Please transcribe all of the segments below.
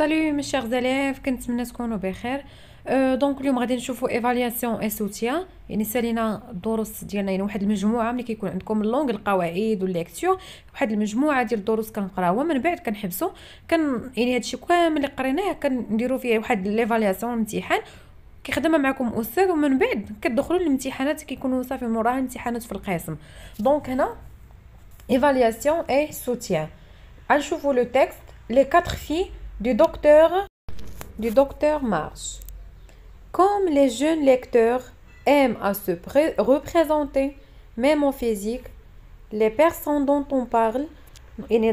سالو مي شيغ زليف كنتمنى تكونوا بخير أه دونك اليوم غادي نشوفوا ايفالياسيون اي سوتيا يعني سالينا الدروس ديالنا يعني واحد المجموعه ملي كيكون عندكم اللونغ القواعد والليكتيو واحد المجموعه ديال الدروس كنقراوها من بعد كنحبسوا كان يعني هادشي كامل اللي قريناه كنديروا فيه واحد ليفالياسيون امتحان كيخدمها معكم استاذ ومن بعد كتدخلوا للامتحانات كيكونوا صافي موراها امتحانات في القسم دونك هنا ايفالياسيون اي سوتيان غنشوفوا لو تيكست لي 4 في du docteur, du docteur Mars. Comme les jeunes lecteurs aiment à se représenter, même en physique, les personnes dont on parle, nous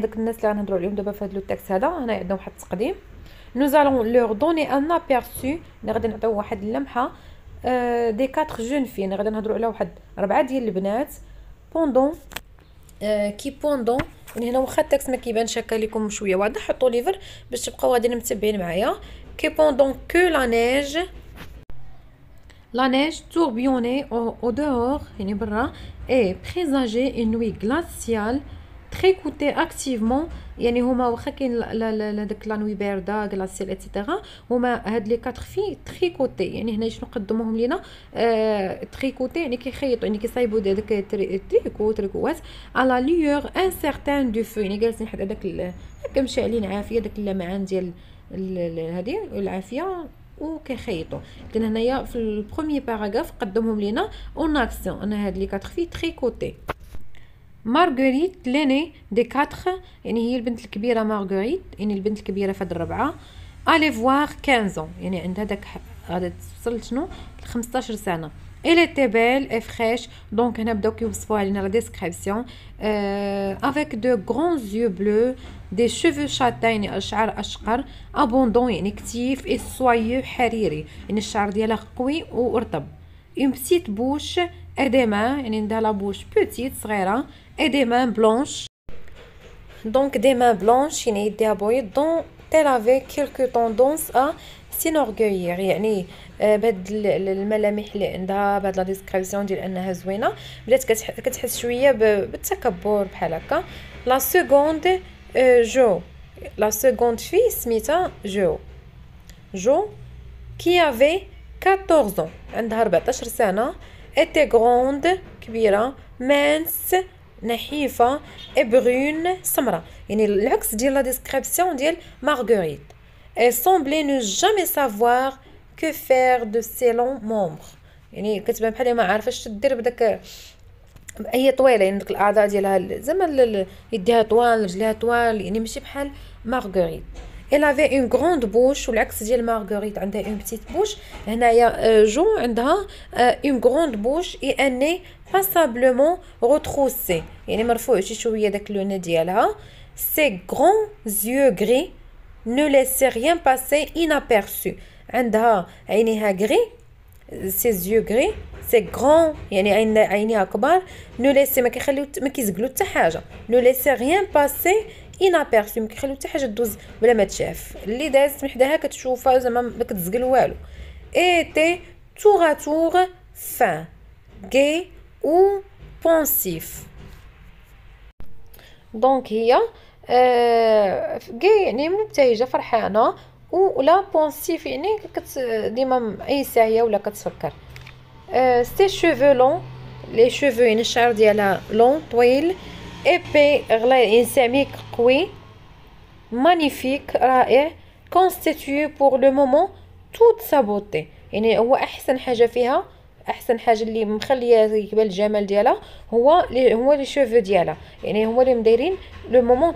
allons leur donner un aperçu des quatre jeunes filles pendant qui pendant من يعني هنا واخا التاكس ما كيبانش هكا ليكم شويه واضح حطوا ليفر باش تبقاو غاديين متبعين معايا كي بوندون كو لا نيج لا نيج توربيوني او dehors يعني برا اي بريزاجي une وي غلاسيال كوتي اكتيفمون يعني هما واخا كاين داك لانوي بارده كلاسيل ايتترا هما هاد لي كاتر في كوتي يعني هنا شنو قدموهم لينا آه كوتي يعني كيخيطوا يعني كيصايبوا داك تريكو تريكوات على ليور ان سيرتان دو فو يعني جالسين حدا داك هكا مشى علينا عافيه داك اللمعان ديال هادي العافيه وكيخيطوا كان هنايا في البرومي باراغراف قدمهم لينا اون اكسيون انا هاد لي كاتر في كوتي مارغريت ليني دي كاتخ يعني هي البنت الكبيرة مارغريت يعني البنت الكبيرة فهاد الربعة الي فواغ 15 يعني عندها داك غادي توصل شنو لخمسطاشر سنة إلي تي بيل اي فخيش دونك هنا بداو كيوصفوها لينا لا ديسكريبسيون افيك دو كغون زيو بلو دي شوفو شاتا يعني الشعر اشقر ابوندون يعني كتيف اي سوايو حريري يعني الشعر ديالها قوي رطب اون بسيت بوش اديما يعني عندها لا بوش بوتيت صغيره et des mains blanches. Donc des mains blanches, dont elle avait quelques tendances à s'enorgueillir. يعني بهاد الملامح اللي عندها بهاد لا ديسكريبسيون ديال انها زوينه بدات كتحس شويه بالتكبر بحال هكا لا سكوند جو لا سكوند في سميتها جو جو كي افي 14 عندها 14 سنه اتي غروند كبيره مانس نحيفه ابرون سمراء يعني العكس ديال لا ديسكريبسيون ديال مارغريت اي سومبلي نو جامي سافوار كو فير دو سيلون مومبر يعني كتبان بحال ما عارفاش تدير بداك هي طويله يعني ديك الاعضاء ديالها زعما يديها طوال رجليها طوال يعني ماشي بحال مارغريت Elle avait une grande bouche, ou l'axe Marguerite, elle une petite bouche. Et là, euh, euh, une grande bouche et un nez passablement retroussé. Il est je suis avec le nez là. Ses grands yeux gris ne laissaient rien passer inaperçu. Elle a gris, ses yeux gris, ses grands, yeux ne laissaient rien passer انابيرسي ما كيخليو حتى حاجه دوز بلا ما تشاف اللي دازت من حداها كتشوفها زعما ما كتزقل والو تي تور تور فان غي او بونسيف دونك هي جي غي يعني مبتهجه فرحانه لا بونسيف يعني كت ديما اي هي ولا كتفكر سي شوفو لون لي شوفو يعني الشعر ديالها لون طويل épais qui magnifique et constitue pour le moment toute sa beauté et هو احسن حاجه فيها احسن حاجه اللي مخليه يبان الجمال ديالها هو لي هو لي شوفو ديالها يعني هما اللي لو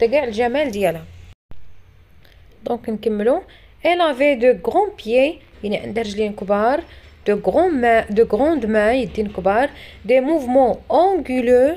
كاع الجمال ديالها دونك نكملو elle avait de grands pieds يعني رجلين كبار de grands mains de grandes mains des mouvements anguleux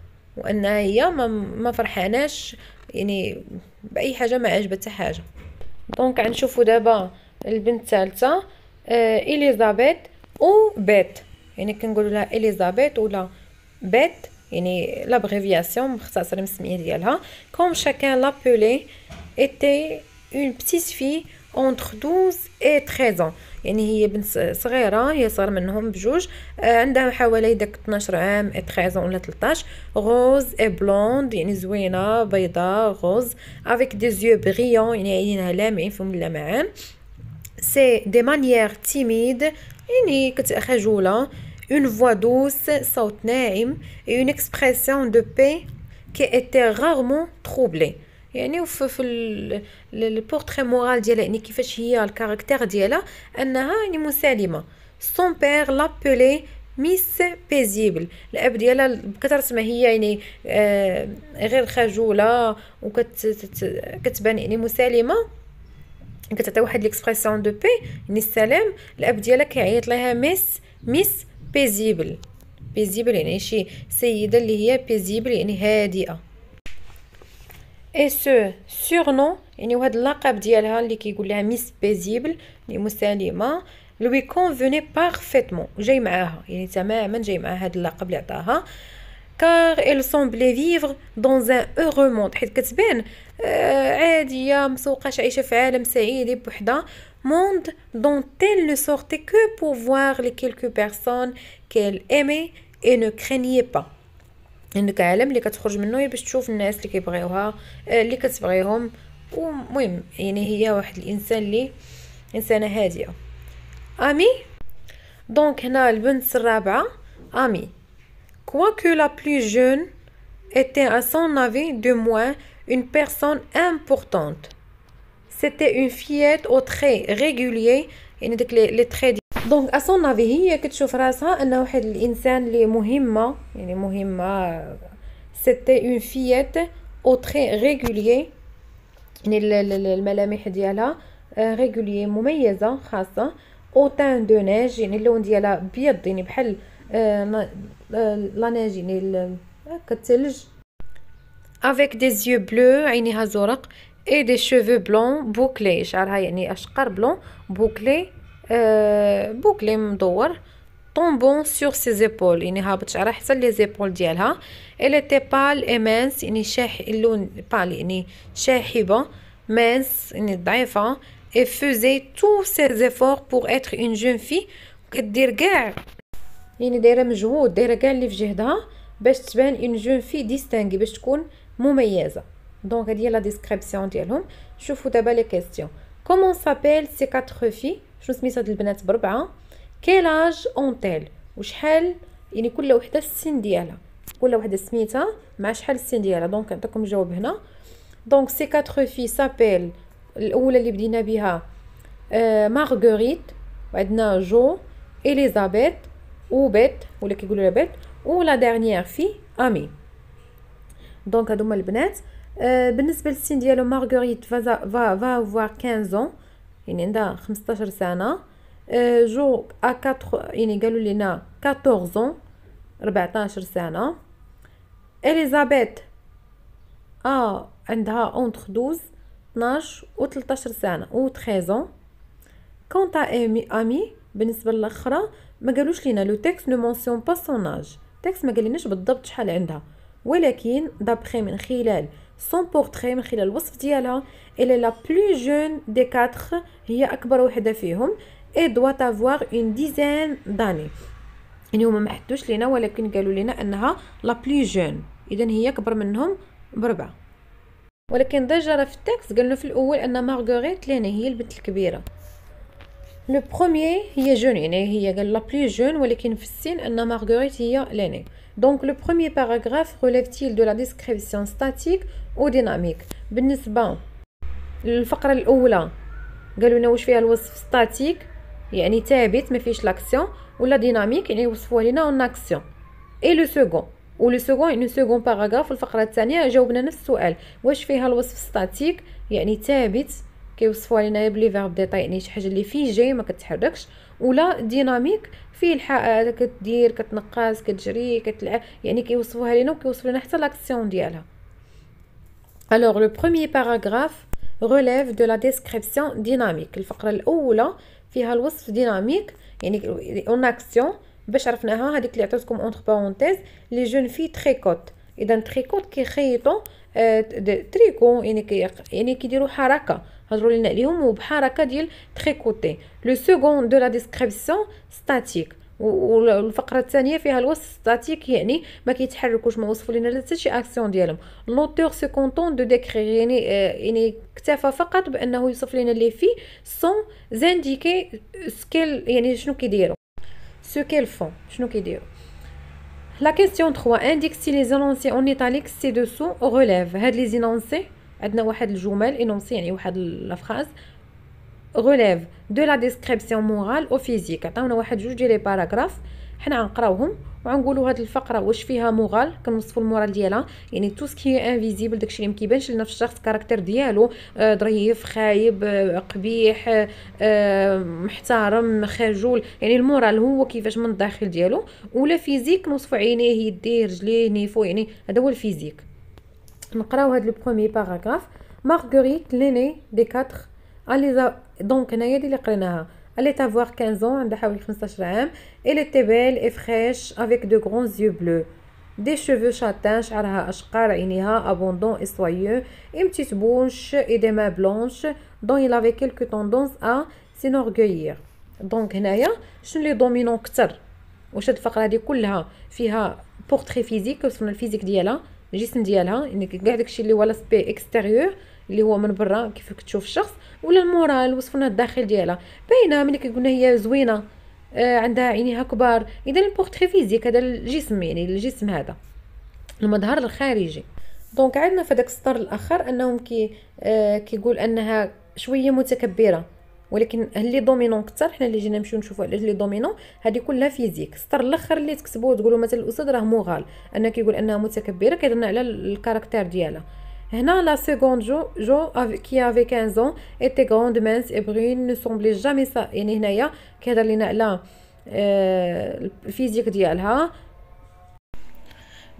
وانها هي ما, ما فرحاناش يعني باي حاجه ما عجبتها حاجه دونك غنشوفوا دابا البنت الثالثه آه اليزابيث او بيت يعني كنقولوا لها اليزابيث ولا بيت يعني لابريفياسيون مختصر من السميه ديالها كوم شاكان لابولي ايتي اون بتيت في entre 12 et 13 ans يعني هي بنت صغيره هي صار منهم بجوج آه، عندها حوالي داك 12 عام 13 ولا 13 غوز اي بلوند يعني زوينه بيضاء غوز افيك دي زيو بغيون يعني عينيها لامعين فيهم اللمعان سي دي مانيير تيميد يعني خجولة اون فوا دوس صوت ناعم اون اكسبرسيون دو بي كي اتي غارمون تروبلي يعني وفي في البورتري مورال ديالها يعني كيفاش هي الكاركتير ديالها انها يعني مسالمه سون بير لابولي ميس بيزيبل الاب ديالها بكثرة ما هي يعني آه غير خجوله وكتبان يعني مسالمه كتعطي واحد ليكسبريسيون دو بي يعني السلام الاب ديالها كيعيط لها ميس ميس بيزيبل بيزيبل يعني شي سيده اللي هي بيزيبل يعني هادئه Et ce surnom, lui convenait parfaitement, car elle semblait vivre dans un heureux monde, un euh, monde dont elle ne sortait que pour voir les quelques personnes qu'elle aimait et ne craignait pas. عندك عالم اللي كتخرج منه هي باش تشوف الناس اللي كيبغيوها آه، اللي كتبغيهم ومهم يعني هي واحد الانسان اللي انسانه هادئه امي دونك هنا البنت الرابعه امي quoique لا بلو جون اتي ا سون avis دو moins اون بيرسون امبورطونت سيتي اون fillette او تري réguliers يعني داك لي تري دونك اصلا نافي هي كتشوف راسها انه واحد الانسان اللي مهمه يعني مهمه سيتي اون فيات او تري ريغولي يعني الملامح ديالها ريغولي آه، مميزه خاصه او تان دو نيج يعني اللون ديالها بيض يعني بحال لا آه، نيج آه، يعني كتلج افيك دي زيو بلو عينيها زرق اي دي شوفو بلون بوكلي شعرها يعني اشقر بلون بوكلي Euh, Bouclez la Tombant sur ses épaules, il les épaules hein. Elle était pâle et mince, ni hein, et faisait tous ses efforts pour être une jeune fille dérge. Il est une jeune fille distinguée Donc à la description hein. Je vous pose posé la question. Comment s'appellent ces quatre filles? شنو سميت هاد البنات بربعه كيلاج اونتيل وشحال يعني كل وحده السن ديالها كل وحده سميتها مع شحال السن ديالها دونك نعطيكم الجواب هنا دونك سي كاتر في سابيل الاولى اللي بدينا بها مارغوريت آه، مارغريت وعندنا جو اليزابيث وبيت ولا كيقولوا لها بيت ولا ديرنيير في امي دونك هادو هما البنات آه، بالنسبه للسن ديالو مارغريت فا فا فا 15 ans يعني عندها 15 سنه آه، جو ا 4 يعني قالوا لينا 14 اون 14 سنه اليزابيث ا آه، عندها اونت 12 12 و 13 سنه و 13 اون كونتا امي امي بالنسبه للاخرى ما قالوش لينا لو تيكست نو مونسيون با سوناج تيكست ما قاليناش بالضبط شحال عندها ولكن دابخي من خلال سون بورتري من خلال الوصف ديالها الي لا بلو جون دي كاتر هي اكبر وحده فيهم اي دوات افوار اون ديزين داني يعني هما ما حدوش لينا ولكن قالوا لينا انها لا بلو جون اذا هي اكبر منهم بربعه ولكن راه في التكس قالوا في الاول ان مارغريت ليني هي البنت الكبيره لو بروميير هي جون يعني هي قال لا بلو جون ولكن في السن ان مارغريت هي ليني دونك لو بروميي باراغراف ريليفتيل دو لا ديسكريبسيون ستاتيك او ديناميك بالنسبة للفقرة الأولى قالوا لنا واش فيها الوصف ستاتيك يعني ثابت ما فيهش لاكسيون ولا ديناميك يعني وصفوا لنا اون اكسيون اي لو سكون ولو سكون يعني سكون باراغراف الفقرة الثانية جاوبنا نفس السؤال واش فيها الوصف ستاتيك يعني ثابت كيوصفوها لنا بلي فيرب ديطا يعني شي حاجه اللي فيه جاي ما كتحركش ولا ديناميك فيه الحق كدير كتنقص كتجري كتلعب يعني كيوصفوها لينا وكيوصفوا لنا حتى لاكسيون ديالها الوغ لو بروميير باراغراف ريليف دو لا ديسكريبسيون ديناميك الفقرة الأولى فيها الوصف ديناميك يعني اون اكسيون باش عرفناها هذيك اللي عطيتكم اونط بارونتيز لي جون في تريكوت اذا تريكوت كيخيطوا تريكو يعني كي يعني كيديروا حركه لنا عليهم وبحركه ديال لو سكون دو لا ديسكريبسيون ستاتيك والفقره الثانيه فيها الوصف ستاتيك يعني ما كيتحركوش ما وصفوا لنا حتى شي اكسيون ديالهم لوتور سو كونتون دو ديكرير يعني يعني اكتفى فقط بانه يوصف لنا لي في سون زانديكي سكيل يعني شنو كيديروا سو كيل فون شنو كيديروا La question 3 indique si les énoncés en italique ci-dessous relèvent. Had les énoncés عندنا واحد الجمل انونسي يعني واحد لافراز غوليف دو لا ديسكريبسيون مورال او فيزيك عطاونا واحد جوج ديال لي باراغراف حنا غنقراوهم وغنقولوا هاد الفقره واش فيها مورال كنوصفوا المورال ديالها يعني تو سكي انفيزيبل داكشي اللي مكيبانش لنا في الشخص كاركتر ديالو آه ظريف خايب آه قبيح آه،, آه محترم خجول يعني المورال هو كيفاش من الداخل ديالو ولا فيزيك نوصفوا عينيه يديه رجليه نيفو يعني هذا هو الفيزيك نقراو هاد لو بروميي باراغراف مارغريت ليني دي 4 الي دونك هنايا دي اللي قريناها الي تافوار 15 ans عندها حوالي 15 عام الي تي بيل اي فريش افيك دو غرون زيو بلو دي شوفو شاتان شعرها اشقر عينيها ابوندون اي سويو اي بتيت بوش اي دي ما بلونش دون il avait quelques tendances à s'enorgueillir دونك هنايا شنو لي دومينون كتر واش هاد الفقره هادي كلها فيها بورتري فيزيك وصفنا الفيزيك ديالها الجسم ديالها يعني كاع داكشي اللي هو لاسبي اكستيريور اللي هو من برا كيف كتشوف الشخص ولا المورال وصفنا الداخل ديالها باينه ملي كنقولنا هي زوينه آه عندها عينيها كبار اذا البورتري فيزيك هذا الجسم يعني الجسم هذا المظهر الخارجي دونك عندنا في داك السطر الاخر انهم كي آه كيقول انها شويه متكبره ولكن اللي دومينون اكثر حنا اللي جينا نمشيو نشوفوا علاش لي دومينون هذه كلها فيزيك السطر الاخر اللي تكتبوه تقولوا مثلا الاستاذ راه مغال انا كيقول انها متكبره كيهضرنا على الكاركتير ديالها هنا لا سيكون جو جو كي افي 15 ans ايتي غروند مانس اي برين نو سومبلي جامي سا يعني هنايا كيهضر لينا على آه، الفيزيك ديالها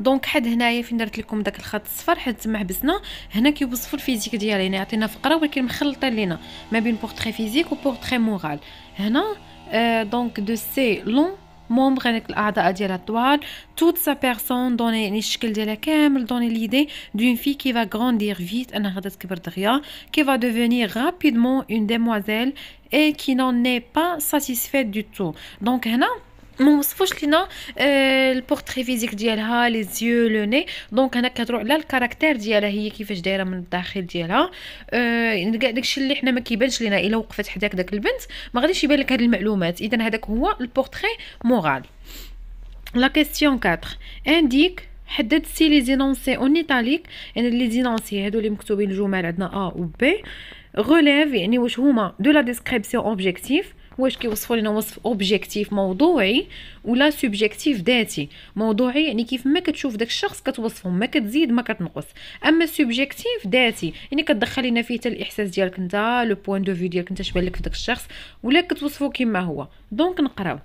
دونك حد هنايا فين درت لكم داك الخط الصفر حد تما حبسنا هنا كيوصفوا الفيزيك ديالي يعني عطينا فقره ولكن مخلطين لينا ما بين بورتري فيزيك وبورتري مورال هنا آه، دونك دو سي لون مومبر هذاك الاعضاء ديالها طوال توت سا بيرسون دوني يعني الشكل ديالها كامل دوني ليدي دون في كي فا غرانديغ فيت انها غادا تكبر دغيا كي فا دوفونير رابيدمون اون ديموازيل اي كي نون ني با ساتيسفيت دو تو دونك هنا ما وصفوش لينا آه، البورتري فيزيك ديالها لي زيو لو ني دونك هنا كتروح على الكاركتير ديالها هي كيفاش دايره من الداخل ديالها آه، كاع داكشي اللي حنا ما كيبانش لينا الا وقفت حداك داك البنت ما غاديش يبان لك هاد المعلومات اذا هذاك هو البورتري مورال لا كيسيون 4 انديك حدد سي لي زينونسي اون ايتاليك يعني لي زينونسي هادو اللي مكتوبين الجمل عندنا ا و بي غوليف يعني واش هما دو لا ديسكريبسيون اوبجيكتيف واش كيوصفوا لنا وصف اوبجيكتيف موضوعي ولا سوبجيكتيف ذاتي موضوعي يعني كيف ما كتشوف داك الشخص كتوصفه ما كتزيد ما كتنقص اما سوبجيكتيف ذاتي يعني كتدخل لنا فيه حتى الاحساس ديالك نتا لو بوين دو في ديالك نتا شبان لك في داك الشخص ولا كتوصفو كما هو دونك نقراو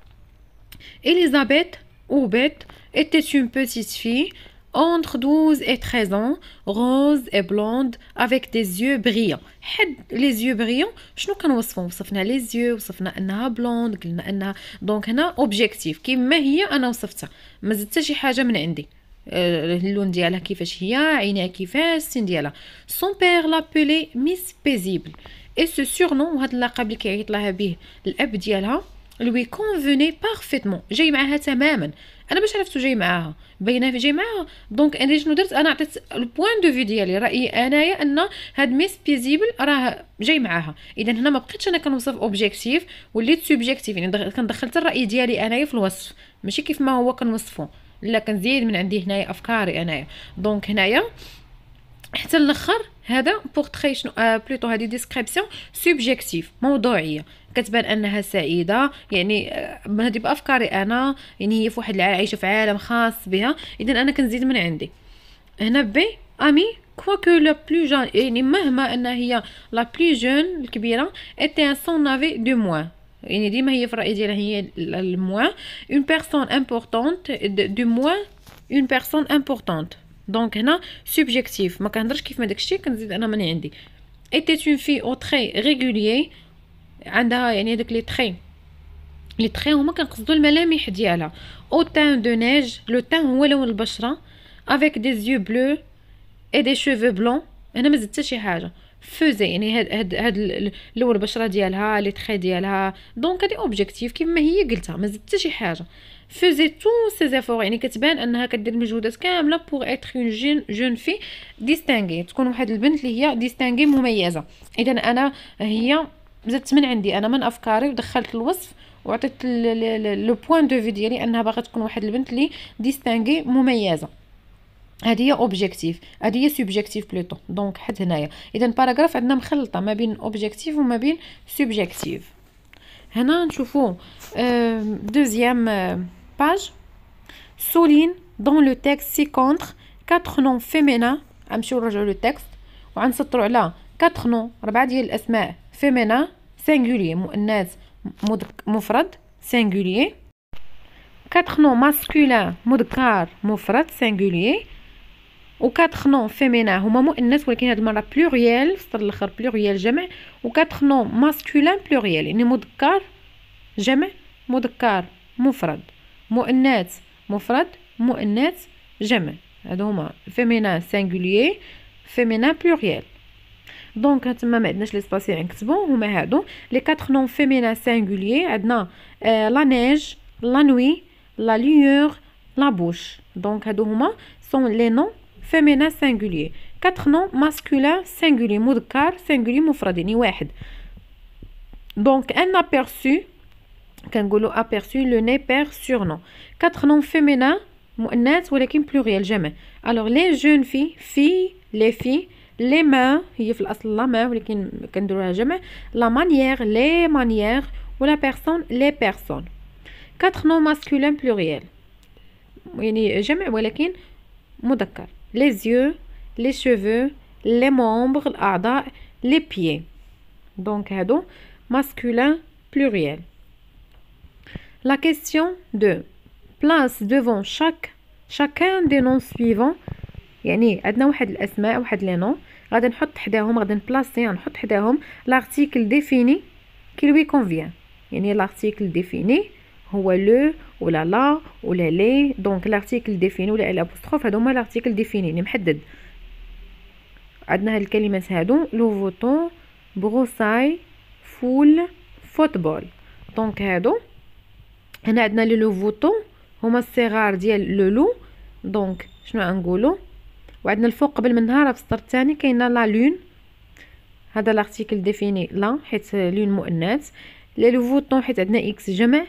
اليزابيث اوبيت était اون بوتيت في entre 12 et 13 ans, rose et blonde avec des yeux brillants. les yeux brillants, شنو كنوصفهم وصفنا les yeux, وصفنا انها blonde, قلنا انها دونك هنا اوبجيكتيف كما هي انا وصفتها ما شي حاجه من عندي اللون ديالها كيفاش هي عينيها كيفاش السن ديالها سون بير ميس بيزيبل اي سو اللقب اللي كيعيط لها به الاب ديالها لوي كونفوني بارفيتمون جاي معاها تماما انا باش عرفتو جاي معاها باينه جاي معاها دونك انا شنو درت انا عطيت البوان دو في ديالي رايي انايا ان هاد ميس بيزيبل راه جاي معاها اذا هنا ما بقيتش انا كنوصف اوبجيكتيف وليت سوبجيكتيف يعني كندخلت الراي ديالي انايا في الوصف ماشي كيف ما هو كنوصفو لا كنزيد من عندي هنايا افكاري انايا دونك هنايا حتى الاخر هذا بورتري شنو آه بلوتو هذه ديسكريبسيون سوبجيكتيف موضوعيه كتبان انها سعيده يعني آه، هذه بافكاري انا يعني هي في واحد عايشه في عالم خاص بها اذا انا كنزيد من عندي هنا بي امي كواكو لا بلو جون يعني مهما ان هي لا بلو جون الكبيره اتي سون نافي دو موان يعني ديما هي في الراي ديالها هي الموان اون بيرسون امبورطونت دو موان اون بيرسون امبورطونت دونك هنا سوبجيكتيف ما كنهضرش كيف ما داكشي كنزيد انا من عندي ايتيت اون في او تري ريغولي عندها يعني داك لي تري لي تري هما كنقصدوا الملامح ديالها او تان دو نيج لو تان هو لون البشره افيك دي زيو بلو اي دي شوفو بلون هنا ما زدت حتى شي حاجه فوزي يعني هاد هاد هاد لون البشره ديالها لي تري ديالها دونك هادي اوبجيكتيف كيما هي قلتها ما زدت حتى شي حاجه فوزي تو سي زيفور يعني كتبان انها كدير مجهودات كامله بوغ اتر اون جون جون في ديستانغي تكون واحد البنت اللي هي ديستانغي مميزه اذا انا هي زدت من عندي انا من افكاري ودخلت الوصف وعطيت لو بوين دو في ديالي انها باغا تكون واحد البنت اللي ديستانغي مميزه هذه هي اوبجيكتيف هذه هي سوبجيكتيف بلوتو دونك حد هنايا اذا باراغراف عندنا مخلطه ما بين اوبجيكتيف وما بين سوبجيكتيف eh deuxième euh, page sous ligne dans le texte six contre quatre noms féminins je je regarde le texte on s'attire là quatre noms regardez les noms féminins singulier mo unaz modu singulier quatre noms masculins modkar mufrad singulier ou quatre noms féminins, ou maman, qui est pluriel, c'est pluriel, jamais. ou quatre noms masculins pluriel, le mot car jamais, mot d'accord, mufred, féminin singulier, féminin pluriel. donc un les quatre noms féminins singuliers, euh, la neige, la nuit, la lueur, la bouche. donc sont les noms féminin singulier quatre noms masculins singuliers, Moudkar, singulier moufradini, واحد donc un aperçu kangolo, aperçu le nez père surnom quatre noms féminins ou ولكن pluriel jamais alors les jeunes filles filles les filles les mains هي في main la manière les manières ou la personne les personnes quatre noms masculins pluriel يعني ou ولكن مذكر les yeux, les cheveux, les membres, les pieds. Donc, هادو masculin pluriel. La question 2. Place devant chaque chacun des noms suivants يعني عندنا واحد الاسماء واحد لي نون غادي نحط حداهم غادي نبلاصي نحط حداهم لارتيكل ديفيني qui lui convient يعني لارتيكل ديفيني هو لو ولا لا ولا لي دونك لارتيكل ديفيني ولا الابوستروف هادو هما لارتيكل ديفيني اللي محدد عندنا هاد الكلمات هادو لو فوتون بروساي فول فوتبول دونك هادو هنا عندنا لي لو فوتون هما الصغار ديال لو لو دونك شنو غنقولو وعندنا الفوق قبل منها راه في السطر الثاني كاينه لا لون هذا لارتيكل ديفيني لا حيت لون مؤنث لي لو فوتون حيت عندنا اكس جمع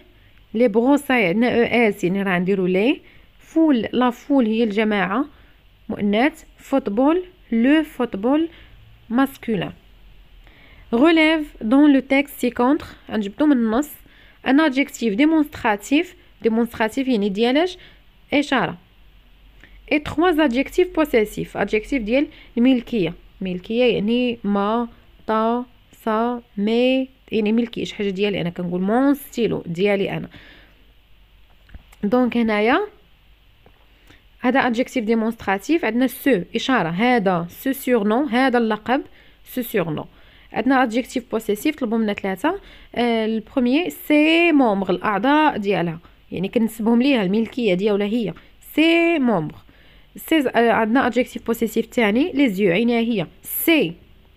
Les brasseurs ne sont-ils ni la foule la foule il la net football le football masculin relève dans le texte si contre un un adjectif démonstratif démonstratif et char et trois adjectifs possessifs adjectifs dits milky ni ma ta sa me يعني ملكي شي حاجه ديالي انا كنقول مون ستيلو ديالي انا دونك هنايا هذا ادجكتيف ديمونستراتيف عندنا سو اشاره هذا سو سورنو هذا اللقب سو سورنو عندنا ادجكتيف بوسيسيف طلبوا منا ثلاثه آه، البرومي سي مومبر الاعضاء ديالها يعني كنسبهم ليها الملكيه ديالها هي سي مومبر سي عندنا ادجكتيف بوسيسيف ثاني لي زيو عينيها هي سي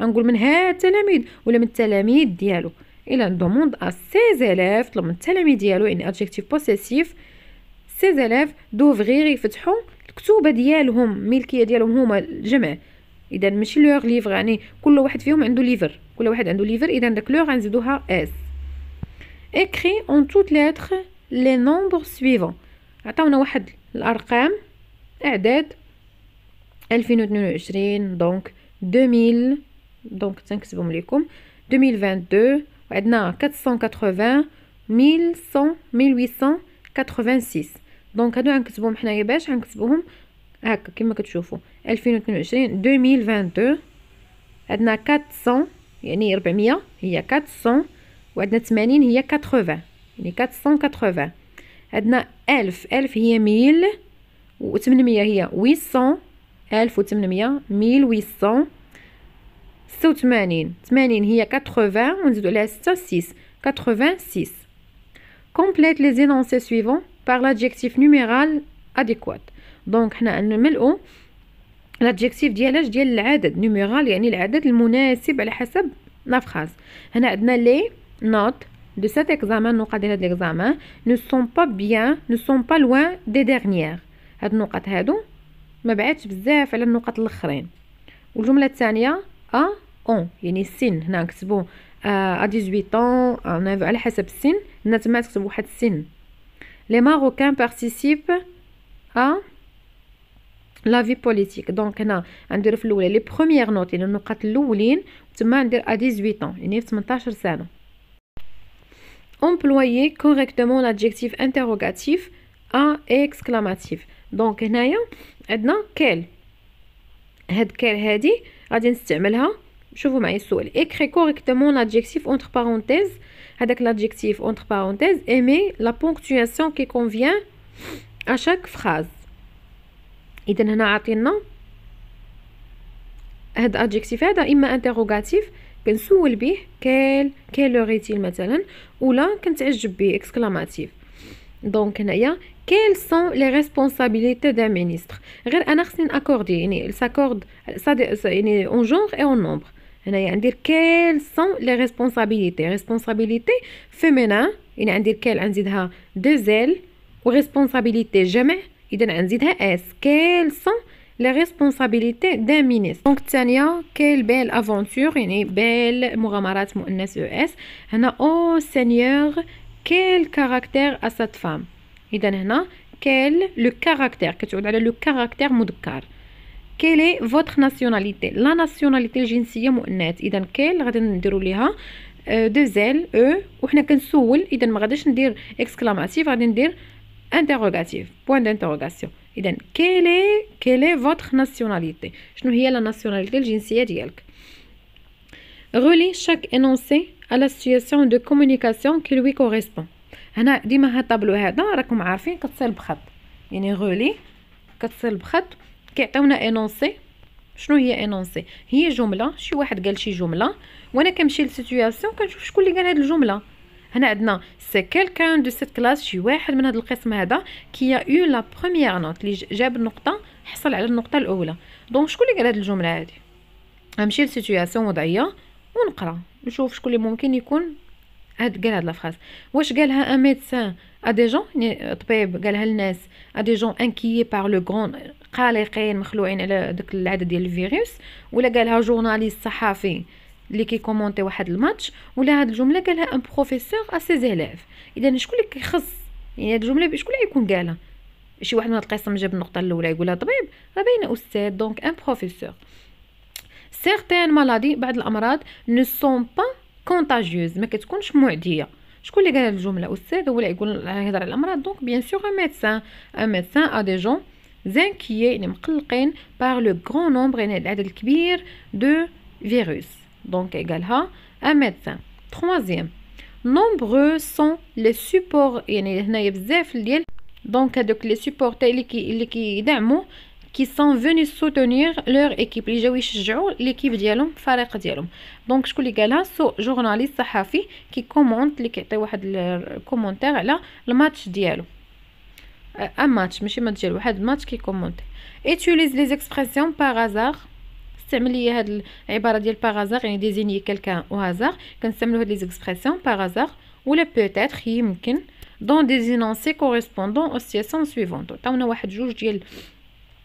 غنقول من هاد التلاميذ ولا من التلاميذ ديالو الى دوموند ا سي زلاف طلب من التلاميذ ديالو ان ادجيكتيف بوسيسيف سيز اليف دوفغير يفتحوا الكتوبه ديالهم الملكيه ديالهم هما الجمع اذا ماشي لوغ ليفر يعني كل واحد فيهم عنده ليفر كل واحد عنده ليفر اذا داك لوغ غنزيدوها اس اكري اون توت ليتر لي نومبر سويفون عطاونا واحد الارقام اعداد 2022 دونك 2000 دونك تنكتبهم لكم 2022 عندنا 480 1100 1886 دونك هادو غنكتبهم حنايا باش غنكتبوهم هكا كما كتشوفوا 2022 2022 عندنا 400 يعني 400 هي 400 وعندنا 80 هي 80 يعني 480 عندنا 1000 1000 هي 1000 و800 هي 800 1800 1800 ستة 80 ثمانين هي 80 ونزيدو عليها ستة سيس 86 complète les énoncés suivants par l'adjectif numéral adéquat دونك حنا نملؤوا الادجيكتيف ديالاش ديال العدد نوميرال يعني العدد المناسب على حسب لافراز هنا عندنا لي نوت دو سات اكزامان نقط ديال هاد ليكزامان نو سون با بيان نو سون با لوان دي ديرنيير هاد النقط هادو ما بعدش بزاف على النقط الاخرين والجمله الثانيه ا اون يعني السن هنا نكتبو ا 18 طون على حسب السن هنا تما تكتب واحد السن لي ماروكان بارتيسيب ا لا في بوليتيك دونك هنا غندير في الاولى لي بروميير نوت يعني النقط الاولين تما ندير ا 18 طون يعني في 18 سنه employer correctement l'adjectif interrogatif à exclamatif. Donc هنايا عندنا quel, هاد كال هادي غادي نستعملها شوفوا معايا السؤال اكري كوريكتومون لادجيكتيف اونتر بارونتيز هذاك لادجيكتيف اونتر بارونتيز ايمي لا بونكتواسيون كي كونفيان ا شاك فراز اذا هنا عطينا هاد ادجيكتيف هذا اما انتروغاتيف كنسول به كيل كالوريتيل مثلا ولا كنتعجب به اكسكلاماتيف دونك هنايا كيل سون لي ريسبونسابيلتي دان مينيستر غير انا خصني ناكوردي يعني ساكورد يعني اون جونغ اي اون نومبر هنايا ندير كيل سون لي ريسبونسابيلتي ريسبونسابيلتي فيمينا يعني ندير كيل نزيدها دو زيل وريسبونسابيلتي جمع اذا نزيدها اس كيل سون لي ريسبونسابيلتي دان مينيستر دونك الثانيه كيل بيل افونتور يعني بيل مغامرات مؤنث او اس هنا او سينيور كيل كاركتير ا سات فام Iden, hein? Quel le caractère que tu le caractère modique? Quelle est votre nationalité? La nationalité الجنسية monnet. Iden, quel? On va nous dire lui? Ha? De zèle. O. On va nous consul. Iden, on va pas dire exclamation. On va nous dire interrogatif. Point d'interrogation. Iden, quelle est votre nationalité? Je nous dis la nationalité الجنسie de quel? Relie chaque énoncé à la situation de communication qui lui correspond. هنا ديما هاد الطابلو هذا راكم عارفين كتصل بخط يعني غولي كتصل بخط كيعطيونا انونسي شنو هي انونسي هي جمله شي واحد قال شي جمله وانا كنمشي للسيتوياسيون كنشوف شكون اللي قال هاد الجمله هنا عندنا سي كالكان دو سيت كلاس شي واحد من هاد القسم هذا كي يا لا بروميير نوت اللي جاب النقطه حصل على النقطه الاولى دونك شكون اللي قال هاد الجمله هادي غنمشي للسيتوياسيون وضعيه ونقرا نشوف شكون اللي ممكن يكون هاد قال هاد لافراز واش قالها ان ميدسان ا دي جون طبيب قالها للناس ا دي جون انكيي بار لو غون قلقين مخلوعين على داك العدد ديال الفيروس ولا قالها جورناليست صحافي اللي كومونتي واحد الماتش ولا هاد الجمله قالها ان بروفيسور ا سي زيلاف اذا شكون اللي كيخص يعني هاد الجمله شكون اللي يكون قالها شي واحد من هاد القسم جاب النقطه الاولى يقولها طبيب راه باينه استاذ دونك ان بروفيسور سيغتان مالادي بعض الامراض نو سون با contagieuse. Mais qu'est-ce que je peux dire Je connais dire que je peux dire que je peux dire que je peux dire que je médecin dire que je peux dire que je peux dire que je peux dire que je peux dire que je dire que je dire que je dire qui sont venus soutenir leur équipe اللي l'équipe ديالهم الفريق ديالهم دونك شكون اللي قالها سو جورناليست صحفي كي كومونت اللي كيعطي le match على الماتش euh, match, ان ماتش ماشي ماتش match. واحد الماتش utilise les expressions par hasard استعمل لي هاد العباره par hasard يعني ديزيني quelqu'un au hasard كنستعملوا هاد expressions par hasard ولا peut-être يمكن dans des énoncés correspondant aux situations suivantes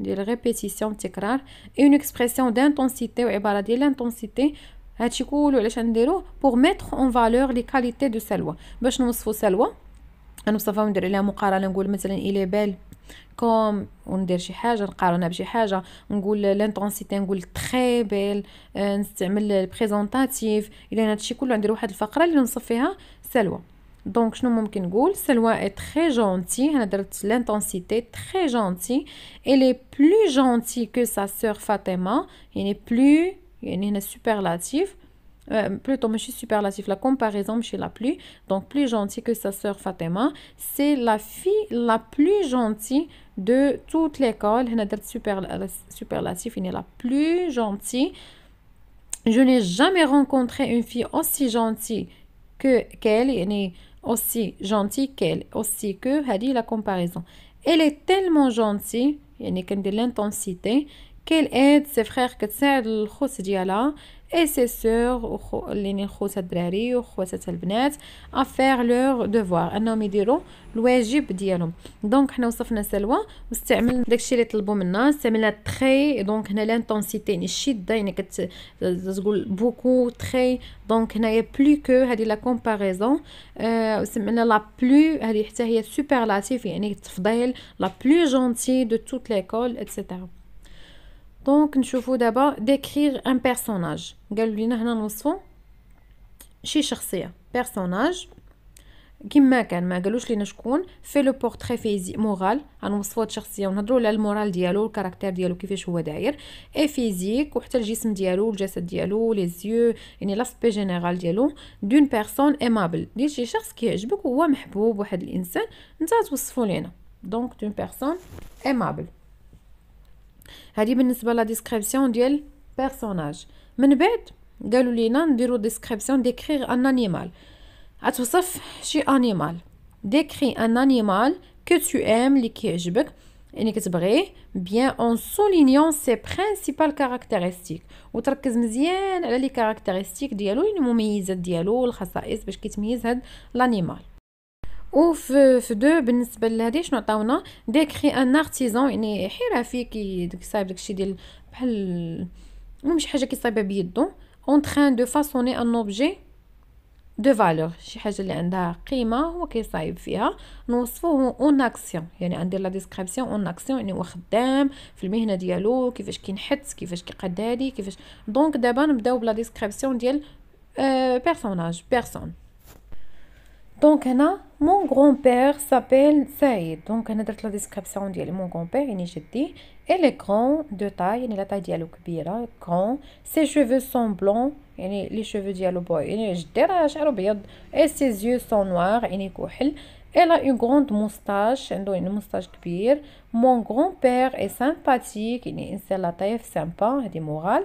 ديال ريبيتيسيون تكرار اون اكسبرسيون دانتونسيتي وعباره ديال لانتونسيتي هادشي كولو علاش نديروه بوغ ميتر اون فالور لي كاليتي دو سلوى باش نوصفو سلوى غنوصفها وندير عليها مقارنه نقول مثلا الي بال كوم وندير شي حاجه نقارنها بشي حاجه نقول لانتونسيتي نقول تري بيل نستعمل البريزونطاتيف الا هادشي كله ندير واحد الفقره اللي نوصف فيها سلوى Donc, دونك شنو ممكن نقول سلوى تري l'intensité. Très درت Elle est plus gentil que sa soeur سا سور n'est plus... بلو يعني هنا سوبرلاتيف plutôt super superlatif la comparaison chez la plus donc plus gentille que sa sœur Fatima c'est la fille la plus gentille de toute l'école Elle درت super superlatif يعني la plus gentille je n'ai jamais rencontré une fille aussi gentille que qu'elle يعني aussi gentille qu'elle, aussi que, Hadi la comparaison. Elle est tellement gentille, il n'y a de l'intensité, qu'elle aide ses frères que c'est le et ses sœurs, les nichous et les à faire leur devoir. nous homme dit Donc, nous nous nous donc, l'intensité, nous nous euh, beaucoup, très, donc, il n'y plus que la comparaison, euh, nous la plus, il y a superlatif, Nous y la plus gentille de toute l'école, etc. دونك نشوفو دابا ديكريغ ان بيرسوناج قالوا لينا هنا نوصفو شي شخصيه بيرسوناج كما كان ما قالوش لينا شكون في لو بورتري فيزي مورال غنوصفو هاد الشخصيه ونهضروا على المورال ديالو الكاركتير ديالو كيفاش هو داير اي فيزيك وحتى الجسم ديالو الجسد ديالو لي زيو يعني لاسبي جينيرال ديالو دون بيرسون ايمابل ديال شي شخص كيعجبك وهو محبوب واحد الانسان انت توصفو لينا دونك دون بيرسون ايمابل هذه بالنسبه لا ديسكريبسيون ديال بيرسوناج من بعد قالوا لينا نديرو ديسكريبسيون ديكريغ ان انيمال اتوصف شي انيمال ديكري ان انيمال كو تو ام اللي كيعجبك يعني كتبغيه بيان اون سولينيون سي برينسيبال كاركتيرستيك وتركز مزيان على لي كاركتيرستيك ديالو يعني المميزات ديالو الخصائص باش كيتميز هاد لانيمال وفي في دو بالنسبه لهذه شنو عطاونا ديكري ان ارتيزون يعني حرفي كي داك صايب داكشي ديال بحال شي حاجه كيصايبها بيدو اون تران دو فاسوني ان اوبجي دو فالور شي حاجه اللي عندها قيمه هو كيصايب فيها نوصفوه اون اكسيون يعني ندير لا ديسكريبسيون اون اكسيون يعني هو خدام في المهنه ديالو كيفاش كينحت كيفاش كيقاد هادي كيفاش دونك دابا نبداو بلا ديسكريبسيون ديال بيرسوناج بيرسون دونك هنا mon grand-père s'appelle Saïd. Donc, on a la description de mon grand-père, est est et Il est grand de taille, il est la taille de grand. Ses cheveux sont blonds, il les cheveux de la il est jeté la Et ses yeux sont noirs, il est Elle a une grande moustache, une moustache kbira. Mon grand-père est sympathique, il est la taille sympa, il est moral.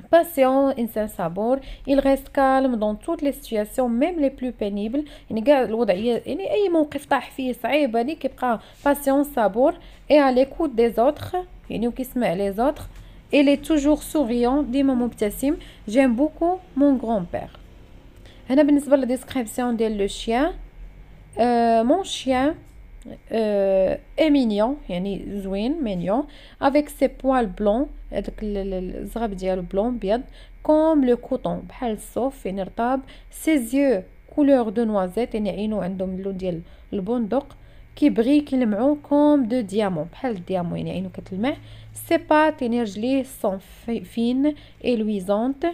patient, انسان صبور il reste calme dans toutes les situations même les plus pénibles يعني كاع الوضعيه يعني اي موقف طاح فيه كيبقى patient et à l'écoute des autres يعني وكيسمع les autres il est toujours souriant Dit petit sim. j'aime beaucoup mon grand-père هنا بالنسبه للديسكريبسيون ديال لو chien. مون euh, chien est euh, mignon, mignon, avec ses poils blancs, avec le, bien, comme le coton, bhal sauf, inertable, ses yeux, couleur de noisette, yani andom, le bondok, qui brille, comme comme de diamants bhal diamant, yani ino, ses pattes, yani sont fines et luisantes,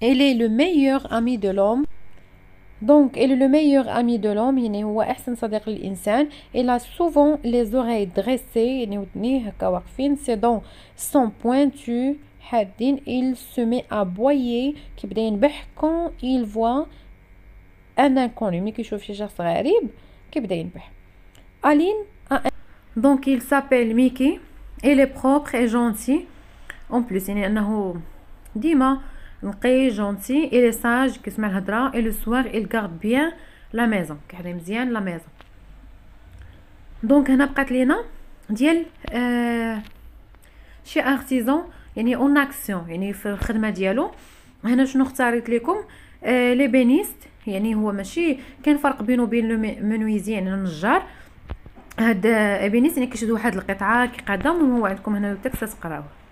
elle est le meilleur ami de l'homme. Donc, il est le meilleur ami de l'homme, il est Il a souvent les oreilles dressées, ses dents sont pointues, il se met à boyer, quand il voit un inconnu, chauffe Aline a un... Donc, il s'appelle Mickey, il est propre et gentil. En plus, il est Dima. نقي جونتي الي ساج كيسمع الهضره الي سوار اي garde بيان لا ميزون كيحرم مزيان لا ميزون دونك هنا بقات لينا ديال آه شي ارتيزون يعني اون اكسيون يعني في الخدمه ديالو هنا شنو اختاريت لكم آه لي بينيست يعني هو ماشي كاين فرق بينه وبين لو منويزي يعني النجار هاد ابينيس يعني كيشد واحد القطعه كيقدم وهو عندكم هنا التكست تقراوه